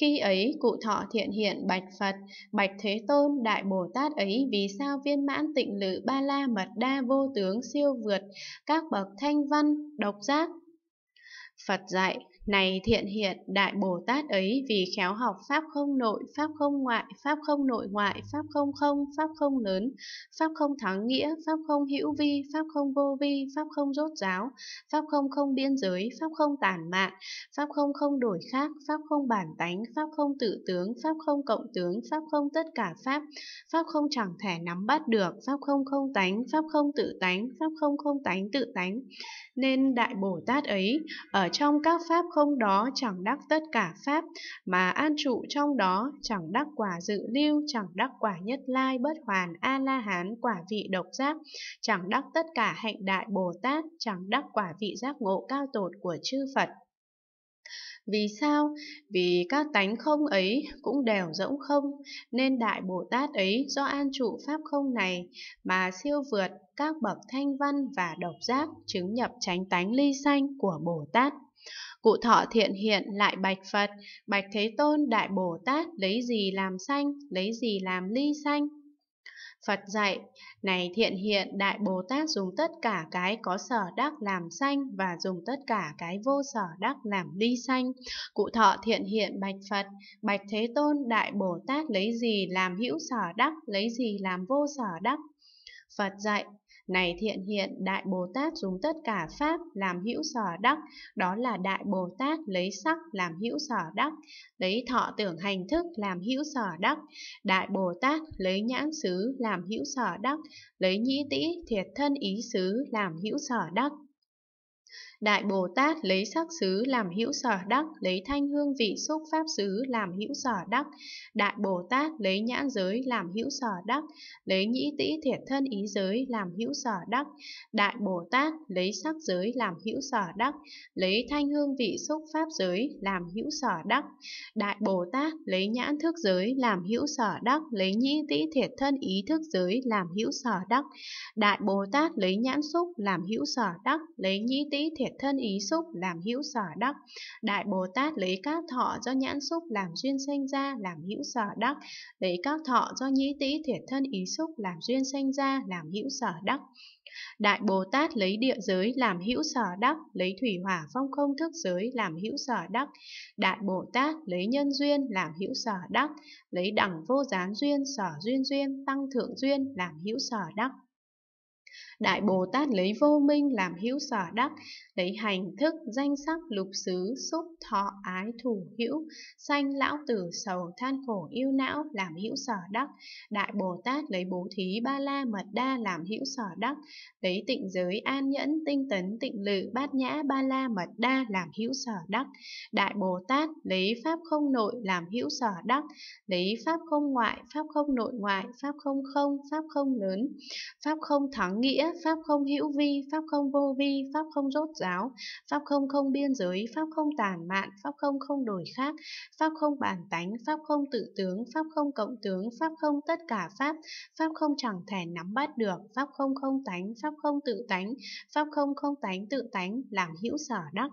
Khi ấy, cụ thọ thiện hiện bạch Phật, bạch Thế Tôn, Đại Bồ Tát ấy vì sao viên mãn tịnh lự ba la mật đa vô tướng siêu vượt, các bậc thanh văn, độc giác. Phật dạy, này thiện hiện đại Bồ Tát ấy vì khéo học pháp không nội, pháp không ngoại, pháp không nội ngoại, pháp không không, pháp không lớn, pháp không thắng nghĩa, pháp không hữu vi, pháp không vô vi, pháp không rốt giáo, pháp không không biên giới, pháp không tản mạn, pháp không không đổi khác, pháp không bản tánh, pháp không tự tướng, pháp không cộng tướng, pháp không tất cả pháp, pháp không chẳng thể nắm bắt được, pháp không không tánh, pháp không tự tánh, pháp không không tánh tự tánh. Nên đại Bồ Tát ấy ở trong các pháp không đó chẳng đắc tất cả pháp, mà an trụ trong đó, chẳng đắc quả dự lưu, chẳng đắc quả nhất lai bất hoàn A-la-hán quả vị độc giác, chẳng đắc tất cả hạnh đại Bồ Tát, chẳng đắc quả vị giác ngộ cao tột của chư Phật. Vì sao? Vì các tánh không ấy cũng đều rỗng không, nên Đại Bồ Tát ấy do an trụ Pháp không này mà siêu vượt các bậc thanh văn và độc giác chứng nhập chánh tánh ly sanh của Bồ Tát. Cụ thọ thiện hiện lại bạch Phật, bạch Thế Tôn Đại Bồ Tát lấy gì làm xanh lấy gì làm ly xanh Phật dạy, này thiện hiện Đại Bồ Tát dùng tất cả cái có sở đắc làm xanh và dùng tất cả cái vô sở đắc làm ly xanh Cụ thọ thiện hiện Bạch Phật, Bạch Thế Tôn Đại Bồ Tát lấy gì làm hữu sở đắc, lấy gì làm vô sở đắc. Phật dạy, này thiện hiện, Đại Bồ Tát dùng tất cả Pháp làm hữu sở đắc, đó là Đại Bồ Tát lấy sắc làm hữu sở đắc, lấy thọ tưởng hành thức làm hữu sở đắc, Đại Bồ Tát lấy nhãn xứ làm hữu sở đắc, lấy nhĩ tĩ thiệt thân ý xứ làm hữu sở đắc. Đại Bồ Tát lấy sắc xứ làm hữu sở đắc, lấy thanh hương vị xúc pháp xứ làm hữu sở đắc. Đại Bồ Tát lấy nhãn giới làm hữu sở đắc, lấy nhĩ tĩ thiệt thân ý giới làm hữu sở đắc. Đại Bồ Tát lấy sắc giới làm hữu sở đắc, lấy thanh hương vị xúc pháp giới làm hữu sở đắc. Đại Bồ Tát lấy nhãn thức giới làm hữu sở đắc, lấy nhĩ tĩ thiệt thân ý thức giới làm hữu sở đắc. Đại Bồ Tát lấy nhãn xúc làm hữu sở đắc, lấy nhĩ tĩ thiệt hiện thân ý xúc làm hữu sở đắc. Đại Bồ Tát lấy các thọ do nhãn xúc làm duyên sanh ra làm hữu sở đắc, lấy các thọ do nhĩ tĩ thiệt thân ý xúc làm duyên sanh ra làm hữu sở đắc. Đại Bồ Tát lấy địa giới làm hữu sở đắc, lấy thủy hỏa phong không thức giới làm hữu sở đắc. Đại Bồ Tát lấy nhân duyên làm hữu sở đắc, lấy đẳng vô gián duyên, sở duyên duyên, tăng thượng duyên làm hữu sở đắc. Đại Bồ Tát lấy vô minh làm hữu sở đắc, lấy hành thức, danh sắc, lục xứ, xúc, thọ, ái, thủ hữu, sanh lão tử sầu than khổ yêu não làm hữu sở đắc. Đại Bồ Tát lấy bố thí ba la mật đa làm hữu sở đắc, lấy tịnh giới an nhẫn, tinh tấn, tịnh lự, bát nhã, ba la mật đa làm hữu sở đắc. Đại Bồ Tát lấy pháp không nội làm hữu sở đắc, lấy pháp không ngoại, pháp không nội ngoại, pháp không không, pháp không lớn, pháp không thắng nghĩa nghĩa, pháp không hữu vi, pháp không vô vi, pháp không rốt ráo, pháp không không biên giới, pháp không tàn mạn, pháp không không đổi khác, pháp không bản tánh, pháp không tự tướng, pháp không cộng tướng, pháp không tất cả pháp, pháp không chẳng thể nắm bắt được, pháp không không tánh, pháp không tự tánh, pháp không không tánh tự tánh, làm hữu sở đắc.